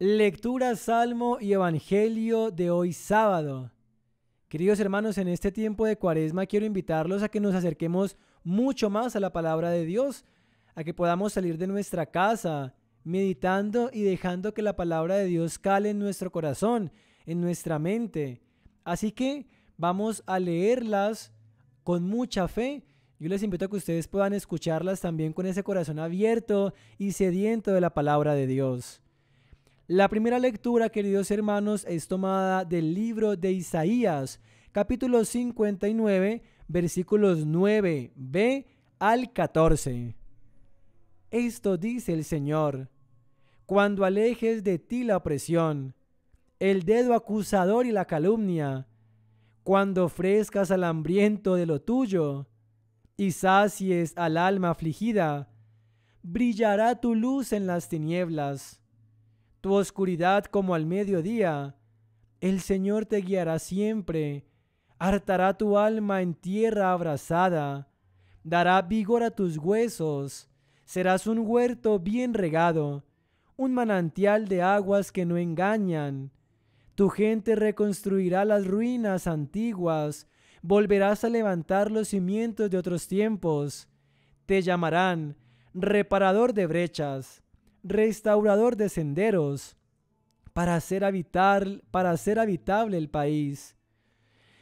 Lectura, Salmo y Evangelio de hoy sábado. Queridos hermanos, en este tiempo de Cuaresma quiero invitarlos a que nos acerquemos mucho más a la palabra de Dios, a que podamos salir de nuestra casa, meditando y dejando que la palabra de Dios cale en nuestro corazón, en nuestra mente. Así que vamos a leerlas con mucha fe. Yo les invito a que ustedes puedan escucharlas también con ese corazón abierto y sediento de la palabra de Dios. La primera lectura, queridos hermanos, es tomada del libro de Isaías, capítulo 59, versículos 9b al 14. Esto dice el Señor, cuando alejes de ti la opresión, el dedo acusador y la calumnia, cuando ofrezcas al hambriento de lo tuyo y sacies al alma afligida, brillará tu luz en las tinieblas tu oscuridad como al mediodía. El Señor te guiará siempre, hartará tu alma en tierra abrazada, dará vigor a tus huesos, serás un huerto bien regado, un manantial de aguas que no engañan. Tu gente reconstruirá las ruinas antiguas, volverás a levantar los cimientos de otros tiempos. Te llamarán reparador de brechas, restaurador de senderos, para hacer, habitar, para hacer habitable el país.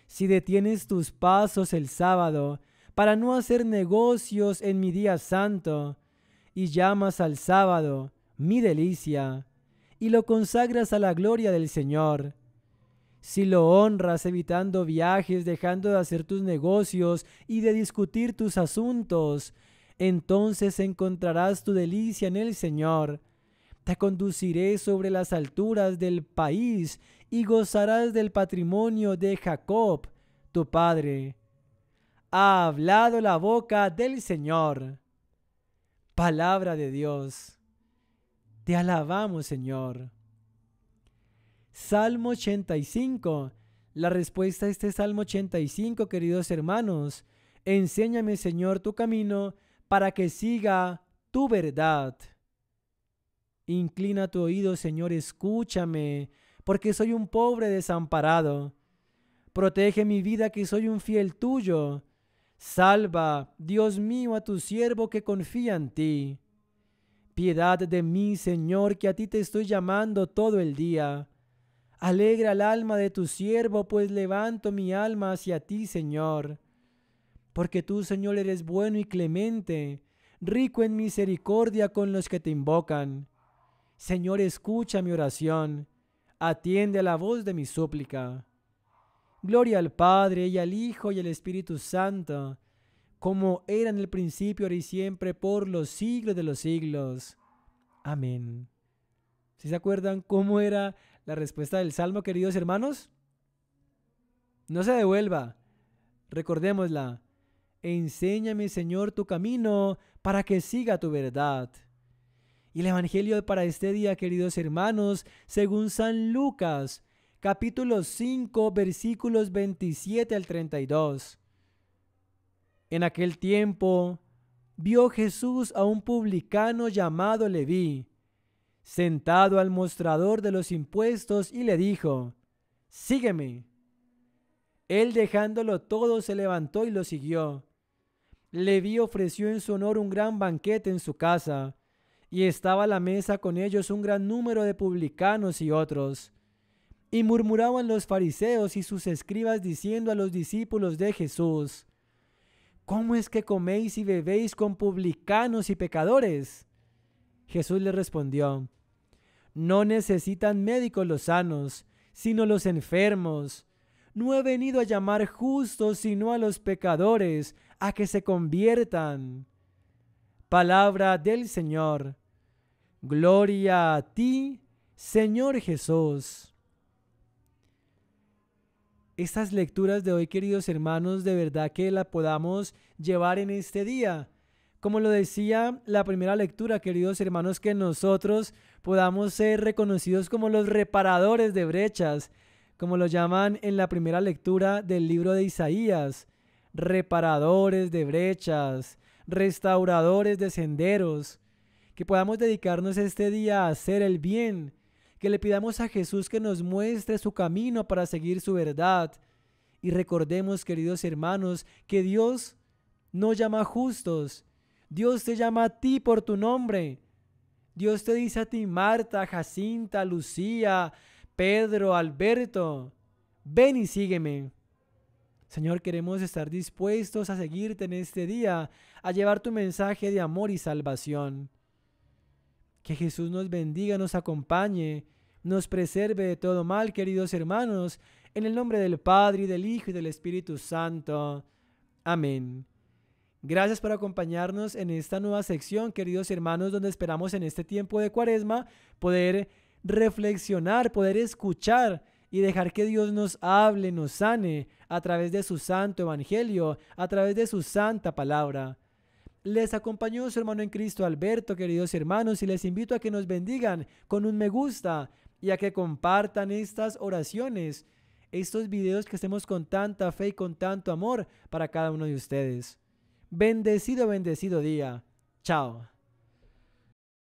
Si detienes tus pasos el sábado, para no hacer negocios en mi día santo, y llamas al sábado mi delicia, y lo consagras a la gloria del Señor. Si lo honras evitando viajes, dejando de hacer tus negocios y de discutir tus asuntos, entonces encontrarás tu delicia en el Señor. Te conduciré sobre las alturas del país y gozarás del patrimonio de Jacob, tu padre. Ha hablado la boca del Señor. Palabra de Dios. Te alabamos, Señor. Salmo 85. La respuesta a este Salmo 85, queridos hermanos. Enséñame, Señor, tu camino para que siga tu verdad. Inclina tu oído, Señor, escúchame, porque soy un pobre desamparado. Protege mi vida, que soy un fiel tuyo. Salva, Dios mío, a tu siervo que confía en ti. Piedad de mí, Señor, que a ti te estoy llamando todo el día. Alegra el alma de tu siervo, pues levanto mi alma hacia ti, Señor porque tú, Señor, eres bueno y clemente, rico en misericordia con los que te invocan. Señor, escucha mi oración, atiende a la voz de mi súplica. Gloria al Padre y al Hijo y al Espíritu Santo, como era en el principio, ahora y siempre, por los siglos de los siglos. Amén. se acuerdan cómo era la respuesta del Salmo, queridos hermanos? No se devuelva, recordémosla. Enséñame, Señor, tu camino para que siga tu verdad. Y el Evangelio para este día, queridos hermanos, según San Lucas, capítulo 5, versículos 27 al 32. En aquel tiempo vio Jesús a un publicano llamado Leví, sentado al mostrador de los impuestos, y le dijo, Sígueme. Él dejándolo todo se levantó y lo siguió. Leví ofreció en su honor un gran banquete en su casa, y estaba a la mesa con ellos un gran número de publicanos y otros. Y murmuraban los fariseos y sus escribas diciendo a los discípulos de Jesús, ¿Cómo es que coméis y bebéis con publicanos y pecadores? Jesús les respondió, No necesitan médicos los sanos, sino los enfermos. No he venido a llamar justos, sino a los pecadores a que se conviertan. Palabra del Señor. Gloria a ti, Señor Jesús. Estas lecturas de hoy, queridos hermanos, de verdad que la podamos llevar en este día. Como lo decía la primera lectura, queridos hermanos, que nosotros podamos ser reconocidos como los reparadores de brechas, como lo llaman en la primera lectura del libro de Isaías reparadores de brechas, restauradores de senderos, que podamos dedicarnos este día a hacer el bien, que le pidamos a Jesús que nos muestre su camino para seguir su verdad. Y recordemos, queridos hermanos, que Dios no llama justos, Dios te llama a ti por tu nombre. Dios te dice a ti, Marta, Jacinta, Lucía, Pedro, Alberto, ven y sígueme. Señor, queremos estar dispuestos a seguirte en este día, a llevar tu mensaje de amor y salvación. Que Jesús nos bendiga, nos acompañe, nos preserve de todo mal, queridos hermanos, en el nombre del Padre, y del Hijo y del Espíritu Santo. Amén. Gracias por acompañarnos en esta nueva sección, queridos hermanos, donde esperamos en este tiempo de cuaresma poder reflexionar, poder escuchar y dejar que Dios nos hable, nos sane a través de su santo evangelio, a través de su santa palabra. Les acompañó su hermano en Cristo Alberto, queridos hermanos, y les invito a que nos bendigan con un me gusta y a que compartan estas oraciones, estos videos que hacemos con tanta fe y con tanto amor para cada uno de ustedes. Bendecido, bendecido día. Chao.